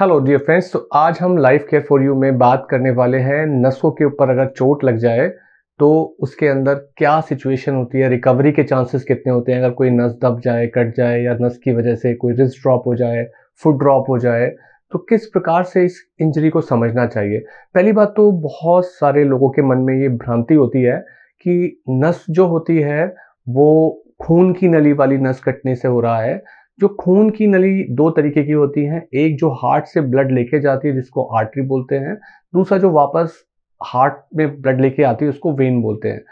hello dear friends तो आज हम लाइफ केयर फॉर यू में बात करने वाले हैं नसों के ऊपर अगर चोट लग जाए तो उसके अंदर क्या सिचुएशन होती है रिकवरी के चांसेस कितने होते हैं अगर कोई नस दब जाए कट जाए या नस की वजह से कोई रिस्क ड्रॉप हो जाए फुट ड्रॉप हो जाए तो किस प्रकार से इस इंजरी को समझना चाहिए पहली बात तो बहुत सारे लोगों के मन में ये भ्रांति होती है कि नस जो होती है वो खून की नली वाली नस कटने से हो रहा है जो खून की नली दो तरीके की होती है एक जो हार्ट से ब्लड लेके जाती है जिसको आर्टरी बोलते हैं दूसरा जो वापस हार्ट में ब्लड लेके आती है उसको वेन बोलते हैं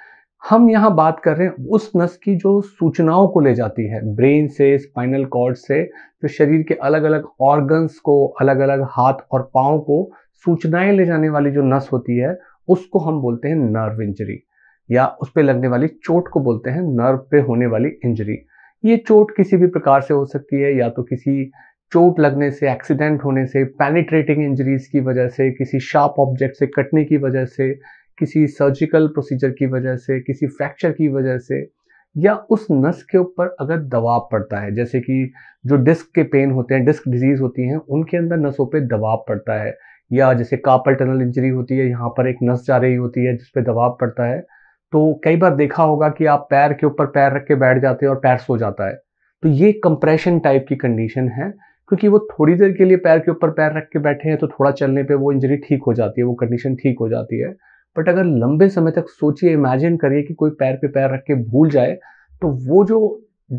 हम यहाँ बात कर रहे हैं उस नस की जो सूचनाओं को ले जाती है ब्रेन से स्पाइनल कॉर्ड से जो शरीर के अलग अलग ऑर्गन्स को अलग अलग हाथ और पाँव को सूचनाएं ले जाने वाली जो नस होती है उसको हम बोलते हैं नर्व इंजरी या उस पर लगने वाली चोट को बोलते हैं नर्व पे होने वाली इंजरी ये चोट किसी भी प्रकार से हो सकती है या तो किसी चोट लगने से एक्सीडेंट होने से पैनिट्रेटिंग इंजरीज की वजह से किसी शार्प ऑब्जेक्ट से कटने की वजह से किसी सर्जिकल प्रोसीजर की वजह से किसी फ्रैक्चर की वजह से या उस नस के ऊपर अगर दबाव पड़ता है जैसे कि जो डिस्क के पेन होते हैं डिस्क डिजीज होती हैं उनके अंदर नसों पे दबाव पड़ता है या जैसे कापल टनल इंजरी होती है यहाँ पर एक नस जा रही होती है जिस पर दबाव पड़ता है तो कई बार देखा होगा कि आप पैर के ऊपर पैर रख के बैठ जाते हैं और पैर सो जाता है तो ये कंप्रेशन टाइप की कंडीशन है क्योंकि वो थोड़ी देर के लिए पैर के ऊपर पैर रख के बैठे हैं तो थोड़ा चलने पे वो इंजरी ठीक हो जाती है वो कंडीशन ठीक हो जाती है बट अगर लंबे समय तक सोचिए इमेजिन करिए कि कोई पैर पे पैर रख के भूल जाए तो वो जो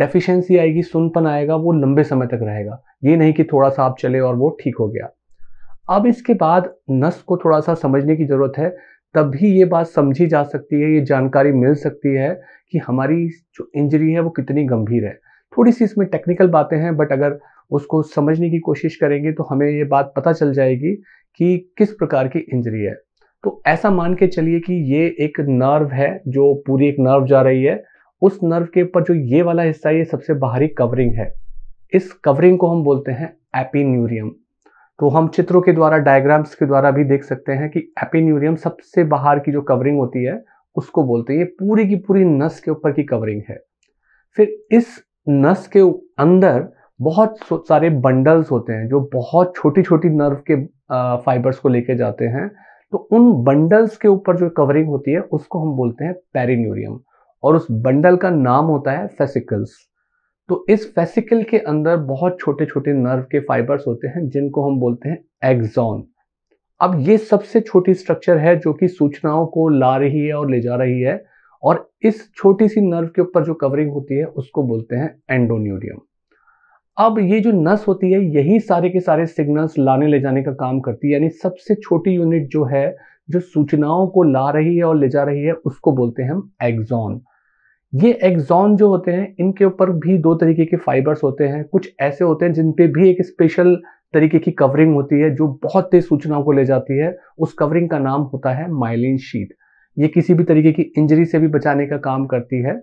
डेफिशिएंसी आएगी सुनपन आएगा वो लंबे समय तक रहेगा ये नहीं कि थोड़ा सा आप चले और वो ठीक हो गया अब इसके बाद नस को थोड़ा सा समझने की ज़रूरत है तब भी ये बात समझी जा सकती है ये जानकारी मिल सकती है कि हमारी जो इंजरी है वो कितनी गंभीर है थोड़ी सी इसमें टेक्निकल बातें हैं बट अगर उसको समझने की कोशिश करेंगे तो हमें ये बात पता चल जाएगी कि किस प्रकार की इंजरी है तो ऐसा मान के चलिए कि ये एक नर्व है जो पूरी एक नर्व जा रही है उस नर्व के ऊपर जो ये वाला हिस्सा है ये सबसे बाहरी कवरिंग है इस कवरिंग को हम बोलते हैं एपिन्यूरियम तो हम चित्रों के द्वारा डायग्राम्स के द्वारा भी देख सकते हैं कि एपिन्यूरियम सबसे बाहर की जो कवरिंग होती है उसको बोलते हैं ये पूरी की पूरी नस के ऊपर की कवरिंग है फिर इस नस के अंदर बहुत सारे बंडल्स होते हैं जो बहुत छोटी छोटी नर्व के फाइबर्स को लेके जाते हैं तो उन बंडल्स के ऊपर जो कवरिंग होती है उसको हम बोलते हैं पेरिन्यूरियम और उस बंडल का नाम होता है फेसिकल्स तो इस फेसिकल के अंदर बहुत छोटे छोटे नर्व के फाइबर्स होते हैं जिनको हम बोलते हैं एक्सॉन अब ये सबसे छोटी स्ट्रक्चर है जो कि सूचनाओं को ला रही है और ले जा रही है और इस छोटी सी नर्व के ऊपर जो कवरिंग होती है उसको बोलते हैं एंडोन्यूरियम अब ये जो नस होती है यही सारे के सारे सिग्नल्स लाने ले जाने का काम करती है यानी सबसे छोटी यूनिट जो है जो सूचनाओं को ला रही है और ले जा रही है उसको बोलते हैं हम एग्जॉन ये एग्जॉन जो होते हैं इनके ऊपर भी दो तरीके के फाइबर्स होते हैं कुछ ऐसे होते हैं जिन पे भी एक स्पेशल तरीके की कवरिंग होती है जो बहुत तेज सूचनाओं को ले जाती है उस कवरिंग का नाम होता है माइलिन शीट ये किसी भी तरीके की इंजरी से भी बचाने का काम करती है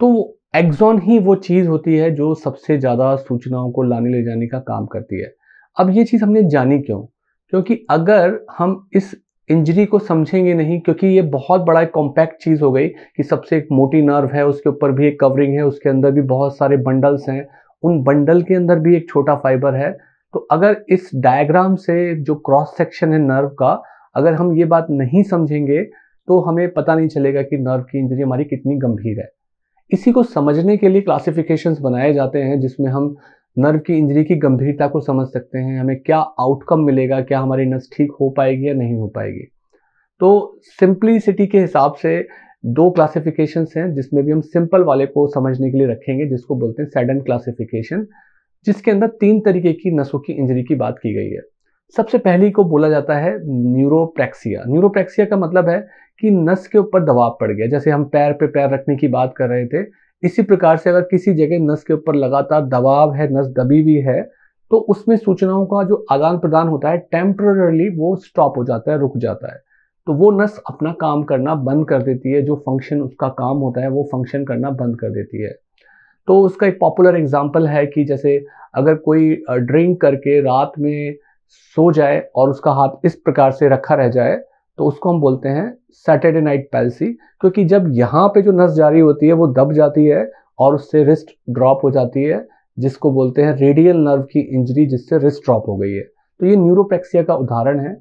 तो एग्जॉन ही वो चीज़ होती है जो सबसे ज़्यादा सूचनाओं को लाने ले जाने का काम करती है अब ये चीज़ हमने जानी क्यों क्योंकि अगर हम इस इंजरी को समझेंगे नहीं क्योंकि ये बहुत बड़ा एक कॉम्पैक्ट चीज़ हो गई कि सबसे एक मोटी नर्व है उसके ऊपर भी एक कवरिंग है उसके अंदर भी बहुत सारे बंडल्स हैं उन बंडल के अंदर भी एक छोटा फाइबर है तो अगर इस डायग्राम से जो क्रॉस सेक्शन है नर्व का अगर हम ये बात नहीं समझेंगे तो हमें पता नहीं चलेगा कि नर्व की इंजरी हमारी कितनी गंभीर है इसी को समझने के लिए क्लासिफिकेशंस बनाए जाते हैं जिसमें हम नर्व की इंजरी की गंभीरता को समझ सकते हैं हमें क्या आउटकम मिलेगा क्या हमारी नस ठीक हो पाएगी या नहीं हो पाएगी तो सिंप्लिसिटी के हिसाब से दो क्लासिफिकेशंस हैं जिसमें भी हम सिंपल वाले को समझने के लिए रखेंगे जिसको बोलते हैं सैडन क्लासिफिकेशन जिसके अंदर तीन तरीके की नसों की इंजरी की बात की गई है सबसे पहली को बोला जाता है न्यूरोप्रैक्सिया न्यूरोप्रैक्सिया का मतलब है कि नस के ऊपर दबाव पड़ गया जैसे हम पैर पे पैर रखने की बात कर रहे थे इसी प्रकार से अगर किसी जगह नस के ऊपर लगातार दबाव है नस दबी हुई है तो उसमें सूचनाओं का जो आदान प्रदान होता है टेम्पररली वो स्टॉप हो जाता है रुक जाता है तो वो नस अपना काम करना बंद कर देती है जो फंक्शन उसका काम होता है वो फंक्शन करना बंद कर देती है तो उसका एक पॉपुलर एग्जाम्पल है कि जैसे अगर कोई ड्रिंक करके रात में सो जाए और उसका हाथ इस प्रकार से रखा रह जाए तो उसको हम बोलते हैं सैटरडे नाइट पैलसी क्योंकि जब यहाँ पे जो नस जारी होती है वो दब जाती है और उससे रिस्ट ड्रॉप हो जाती है जिसको बोलते हैं रेडियल नर्व की इंजरी जिससे रिस्ट ड्रॉप हो गई है तो ये न्यूरोपैक्सिया का उदाहरण है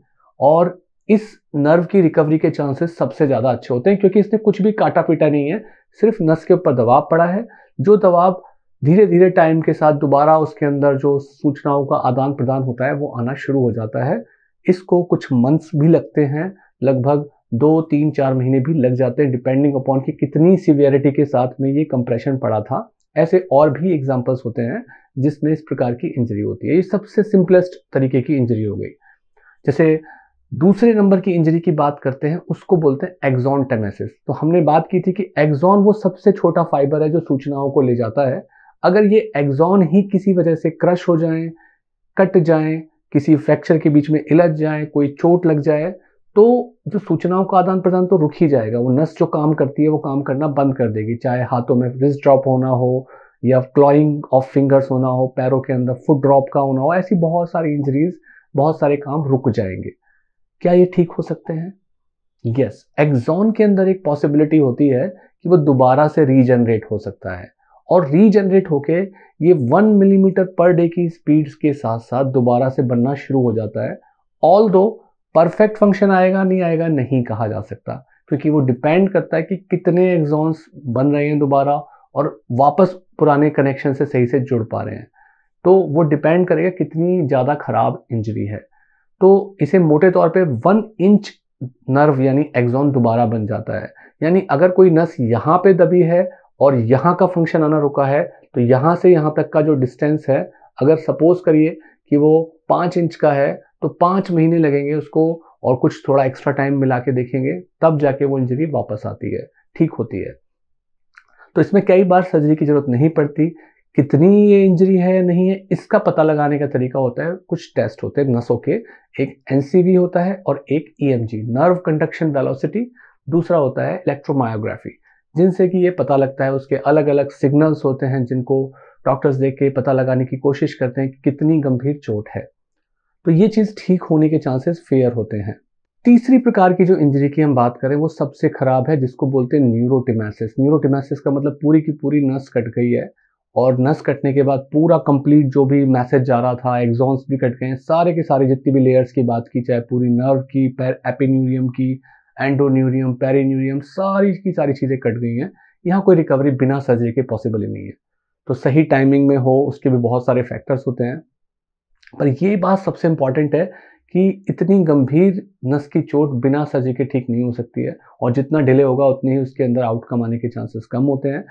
और इस नर्व की रिकवरी के चांसेस सबसे ज़्यादा अच्छे होते हैं क्योंकि इसने कुछ भी काटा पीटा नहीं है सिर्फ नस के ऊपर दबाव पड़ा है जो दबाव धीरे धीरे टाइम के साथ दोबारा उसके अंदर जो सूचनाओं का आदान प्रदान होता है वो आना शुरू हो जाता है इसको कुछ मंथ्स भी लगते हैं लगभग दो तीन चार महीने भी लग जाते हैं डिपेंडिंग अपॉन कि कितनी सीवियरिटी के साथ में ये कंप्रेशन पड़ा था ऐसे और भी एग्जाम्पल्स होते हैं जिसमें इस प्रकार की इंजरी होती है ये सबसे सिंपलेस्ट तरीके की इंजरी हो गई जैसे दूसरे नंबर की इंजरी की बात करते हैं उसको बोलते हैं एग्जॉन टेमेसिस तो हमने बात की थी कि एग्जॉन वो सबसे छोटा फाइबर है जो सूचनाओं को ले जाता है अगर ये एग्जॉन ही किसी वजह से क्रश हो जाए कट जाए किसी फ्रैक्चर के बीच में इलझ जाए कोई चोट लग जाए तो जो सूचनाओं का आदान प्रदान तो रुक ही जाएगा वो नस जो काम करती है वो काम करना बंद कर देगी चाहे हाथों में रिस्ट ड्रॉप होना हो या क्लॉइंग ऑफ फिंगर्स होना हो पैरों के अंदर फुट ड्रॉप का होना हो ऐसी बहुत सारी इंजरीज बहुत सारे काम रुक जाएंगे क्या ये ठीक हो सकते हैं यस yes, के अंदर एक पॉसिबिलिटी होती है कि वो दोबारा से रीजनरेट हो सकता है और रीजनरेट होके ये वन मिलीमीटर पर डे की स्पीड्स के साथ साथ दोबारा से बनना शुरू हो जाता है ऑल दो परफेक्ट फंक्शन आएगा नहीं आएगा नहीं कहा जा सकता क्योंकि वो डिपेंड करता है कि कितने एग्जॉन्स बन रहे हैं दोबारा और वापस पुराने कनेक्शन से सही से जुड़ पा रहे हैं तो वो डिपेंड करेगा कितनी ज़्यादा खराब इंजरी है तो इसे मोटे तौर पे वन इंच नर्व यानी एग्जॉन दोबारा बन जाता है यानी अगर कोई नस यहाँ पे दबी है और यहाँ का फंक्शन आना रुका है तो यहाँ से यहाँ तक का जो डिस्टेंस है अगर सपोज करिए कि वो पाँच इंच का है तो पाँच महीने लगेंगे उसको और कुछ थोड़ा एक्स्ट्रा टाइम मिला के देखेंगे तब जाके वो इंजरी वापस आती है ठीक होती है तो इसमें कई बार सर्जरी की ज़रूरत नहीं पड़ती कितनी ये इंजरी है या नहीं है इसका पता लगाने का तरीका होता है कुछ टेस्ट होते हैं नसों के एक एन होता है और एक ई नर्व कंडक्शन वेलोसिटी दूसरा होता है इलेक्ट्रोमायोग्राफी जिनसे कि ये पता लगता है उसके अलग अलग सिग्नल्स होते हैं जिनको डॉक्टर्स देख के पता लगाने की कोशिश करते हैं कि कितनी गंभीर चोट है तो ये चीज़ ठीक होने के चांसेस फेयर होते हैं तीसरी प्रकार की जो इंजरी की हम बात करें वो सबसे ख़राब है जिसको बोलते हैं न्यूरोटिमासिस न्यूरोटिमासिस का मतलब पूरी की पूरी नस कट गई है और नस कटने के बाद पूरा कंप्लीट जो भी मैसेज जा रहा था एग्जॉन्स भी कट गए हैं सारे के सारे जितनी भी लेयर्स की बात की चाहे पूरी नर्व की एपिन्यूरियम की एंडोन्यूरियम पेरीन्यूरियम सारी की सारी चीज़ें कट गई हैं यहाँ कोई रिकवरी बिना सर्जरी के पॉसिबल ही नहीं है तो सही टाइमिंग में हो उसके भी बहुत सारे फैक्टर्स होते हैं पर ये बात सबसे इम्पॉर्टेंट है कि इतनी गंभीर नस की चोट बिना सर्जरी के ठीक नहीं हो सकती है और जितना डिले होगा उतने ही उसके अंदर आउटकम आने के चांसेस कम होते हैं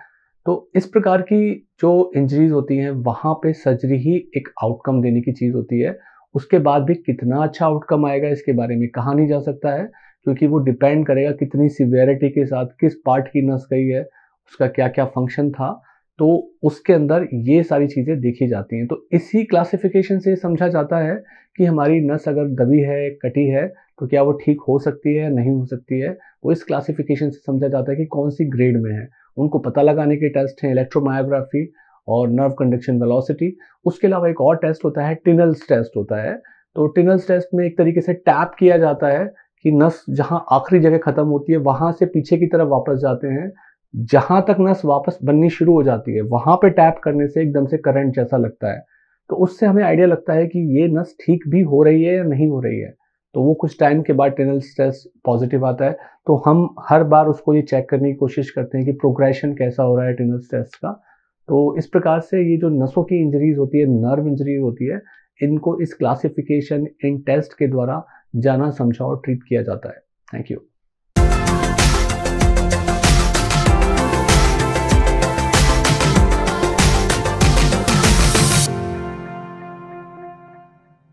तो इस प्रकार की जो इंजरीज होती हैं वहाँ पे सर्जरी ही एक आउटकम देने की चीज़ होती है उसके बाद भी कितना अच्छा आउटकम आएगा इसके बारे में कहा नहीं जा सकता है क्योंकि वो डिपेंड करेगा कितनी सीवियरिटी के साथ किस पार्ट की नस गई है उसका क्या क्या फंक्शन था तो उसके अंदर ये सारी चीज़ें देखी जाती हैं तो इसी क्लासिफिकेशन से समझा जाता है कि हमारी नस अगर दबी है कटी है तो क्या वो ठीक हो सकती है नहीं हो सकती है वो इस क्लासिफिकेशन से समझा जाता है कि कौन सी ग्रेड में है उनको पता लगाने के टेस्ट हैं इलेक्ट्रोमायोग्राफी और नर्व कंडक्शन वेलोसिटी उसके अलावा एक और टेस्ट होता है टिनल्स टेस्ट होता है तो टिनल्स टेस्ट में एक तरीके से टैप किया जाता है कि नस जहाँ आखिरी जगह ख़त्म होती है वहाँ से पीछे की तरफ वापस जाते हैं जहां तक नस वापस बननी शुरू हो जाती है वहां पे टैप करने से एकदम से करंट जैसा लगता है तो उससे हमें आइडिया लगता है कि ये नस ठीक भी हो रही है या नहीं हो रही है तो वो कुछ टाइम के बाद टेनल स्ट्रेस पॉजिटिव आता है तो हम हर बार उसको ये चेक करने की कोशिश करते हैं कि प्रोग्रेशन कैसा हो रहा है टेनल स्ट्रेस का तो इस प्रकार से ये जो नसों की इंजरीज होती है नर्व इंजरी होती है इनको इस क्लासिफिकेशन इन टेस्ट के द्वारा जाना समझा और ट्रीट किया जाता है थैंक यू